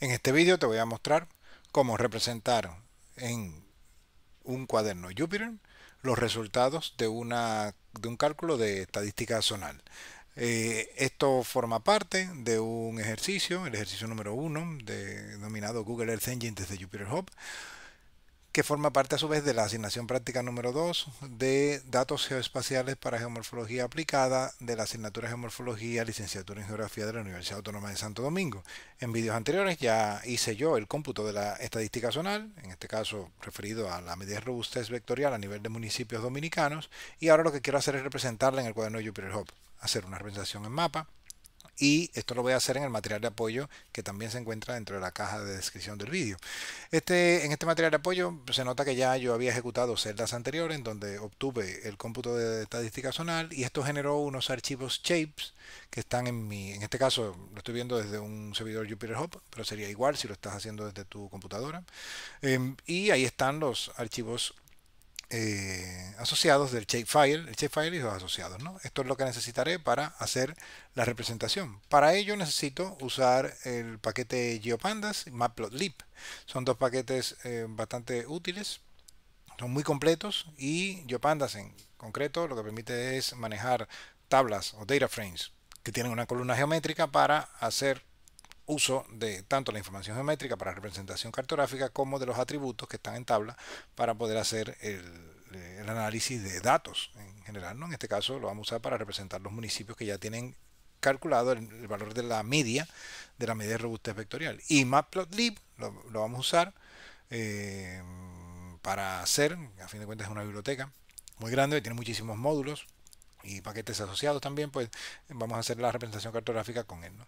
En este vídeo te voy a mostrar cómo representar en un cuaderno Jupyter los resultados de, una, de un cálculo de estadística zonal. Eh, esto forma parte de un ejercicio, el ejercicio número uno, denominado Google Earth Engine desde Jupyter Hub, que forma parte a su vez de la asignación práctica número 2 de datos geoespaciales para geomorfología aplicada de la asignatura de geomorfología, licenciatura en geografía de la Universidad Autónoma de Santo Domingo. En vídeos anteriores ya hice yo el cómputo de la estadística zonal, en este caso referido a la medida robustez vectorial a nivel de municipios dominicanos, y ahora lo que quiero hacer es representarla en el cuaderno de Jupyter Hub, hacer una representación en mapa, y esto lo voy a hacer en el material de apoyo que también se encuentra dentro de la caja de descripción del vídeo. Este, en este material de apoyo pues, se nota que ya yo había ejecutado celdas anteriores en donde obtuve el cómputo de estadística zonal y esto generó unos archivos shapes que están en mi, en este caso lo estoy viendo desde un servidor Jupyter Hub, pero sería igual si lo estás haciendo desde tu computadora. Em, y ahí están los archivos eh, asociados del shapefile, el shapefile y los asociados. ¿no? Esto es lo que necesitaré para hacer la representación. Para ello necesito usar el paquete GeoPandas y Matplotlib. Son dos paquetes eh, bastante útiles, son muy completos y GeoPandas en concreto lo que permite es manejar tablas o data frames que tienen una columna geométrica para hacer uso de tanto la información geométrica para representación cartográfica como de los atributos que están en tabla para poder hacer eh, el, análisis de datos en general. ¿no? En este caso lo vamos a usar para representar los municipios que ya tienen calculado el, valor de la media, de la media de robustez vectorial. Y Matplotlib lo, lo vamos a usar eh, para hacer, a fin de cuentas es una biblioteca muy grande, tiene muchísimos módulos y paquetes asociados también, pues vamos a hacer la representación cartográfica con él. ¿no?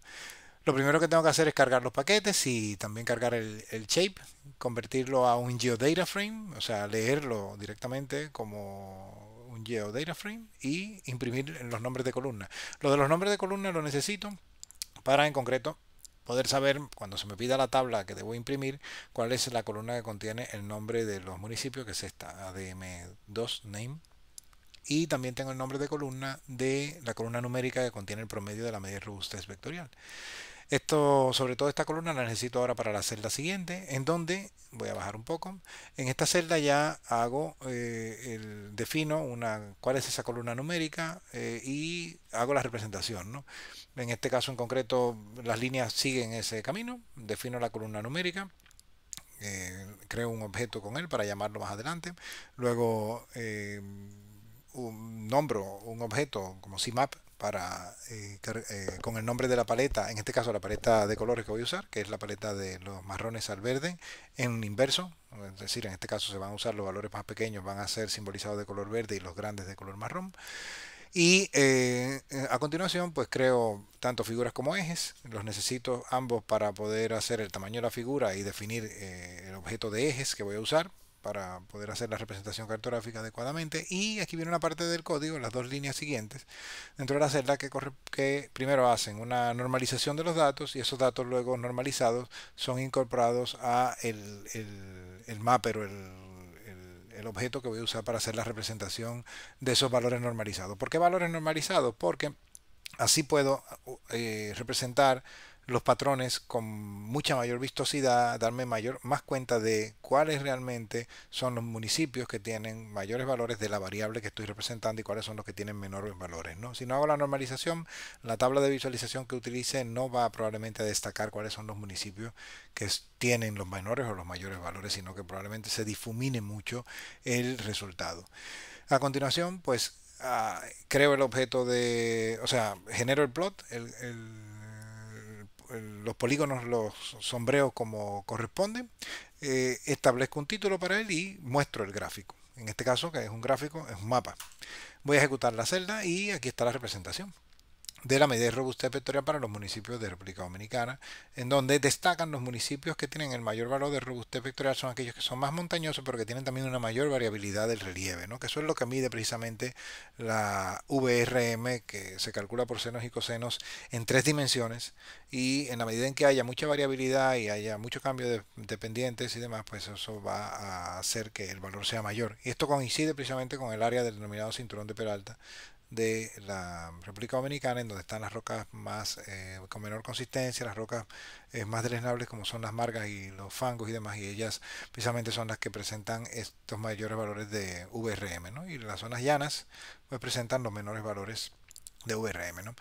Lo primero que tengo que hacer es cargar los paquetes y también cargar el, shape, convertirlo a un GeoData Frame, o sea, leerlo directamente como un GeoData Frame y imprimir los nombres de columna. Lo de los nombres de columna lo necesito para en concreto poder saber cuando se me pida la tabla que debo imprimir cuál es la columna que contiene el nombre de los municipios que es esta ADM2 name y también tengo el nombre de columna de la columna numérica que contiene el promedio de la media robustez vectorial esto, sobre todo esta columna la necesito ahora para la celda siguiente, en donde, voy a bajar un poco, en esta celda ya hago, eh, el, defino una, cuál es esa columna numérica eh, y hago la representación. ¿no? En este caso en concreto las líneas siguen ese camino, defino la columna numérica. Eh, creo un objeto con él para llamarlo más adelante. Luego un, nombro un objeto como CMAP eh, eh, con el nombre de la paleta, en este caso la paleta de colores que voy a usar, que es la paleta de los marrones al verde, en inverso, es decir, en este caso se van a usar los valores más pequeños, van a ser simbolizados de color verde y los grandes de color marrón. Y eh, a continuación, pues creo tanto figuras como ejes, los necesito ambos para poder hacer el tamaño de la figura y definir el objeto de ejes que voy a usar, para poder hacer la representación cartográfica adecuadamente. Y aquí viene una parte del código, las dos líneas siguientes, dentro de la celda que, corre, primero hacen una normalización de los datos y esos datos luego normalizados son incorporados a el, el, el mapper o el el objeto que voy a usar para hacer la representación de esos valores normalizados. ¿Por qué valores normalizados? Porque así puedo eh, representar los patrones con mucha mayor vistosidad, darme mayor, más cuenta de cuáles realmente son los municipios que tienen mayores valores de la variable que estoy representando y cuáles son los que tienen menores valores. ¿no? Si no hago la normalización, la tabla de visualización que utilice no va probablemente a destacar cuáles son los municipios que tienen los menores o los mayores valores, sino que probablemente se difumine mucho el resultado. A continuación, pues ah, creo el objeto de, o sea, genero el plot, el los polígonos los sombreo como corresponden, eh, establezco un título para él y muestro el gráfico. En este caso, que es un gráfico, es un mapa. Voy a ejecutar la celda y aquí está la representación de la medida de robustez vectorial para los municipios de República Dominicana, en donde destacan los municipios que tienen el mayor valor de robustez vectorial, son aquellos que son más montañosos, pero que tienen también una mayor variabilidad del relieve, ¿no? que eso es lo que mide precisamente la VRM, que se calcula por senos y cosenos en tres dimensiones, y en la medida en que haya mucha variabilidad y haya mucho cambio de, de pendientes y demás, pues eso va a hacer que el valor sea mayor. Y esto coincide precisamente con el área del denominado cinturón de Peralta, de la República Dominicana, en donde están las rocas más eh, con menor consistencia, las rocas eh, más drenables como son las margas y los fangos y demás, y ellas precisamente son las que presentan estos mayores valores de VRM, ¿no? y las zonas llanas pues, presentan los menores valores de VRM.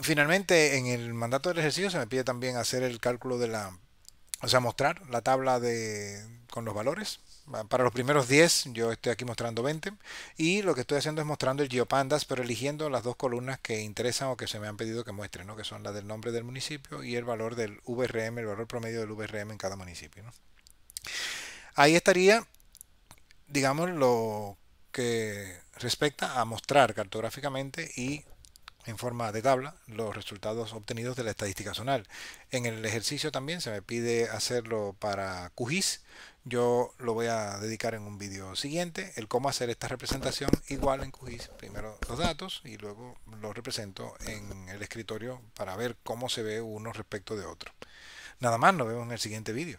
Finalmente, en el mandato del ejercicio se me pide también hacer el cálculo de la, o sea, mostrar la tabla de con los valores. Ah, para los primeros 10 yo estoy aquí mostrando 20 y lo que estoy haciendo es mostrando el GeoPandas pero eligiendo las dos columnas que interesan o que se me han pedido que muestre, ¿no? que son la del nombre del municipio y el valor del VRM, el valor promedio del VRM en cada municipio. Ahí estaría, digamos, lo que respecta a mostrar cartográficamente y en forma de tabla los resultados obtenidos de la estadística zonal. En el ejercicio también se me pide hacerlo para QGIS. Yo lo voy a dedicar en un vídeo siguiente, el cómo hacer esta representación igual en QGIS. Primero los datos y luego los represento en el escritorio para ver cómo se ve uno respecto de otro. Nada más, nos vemos en el siguiente vídeo.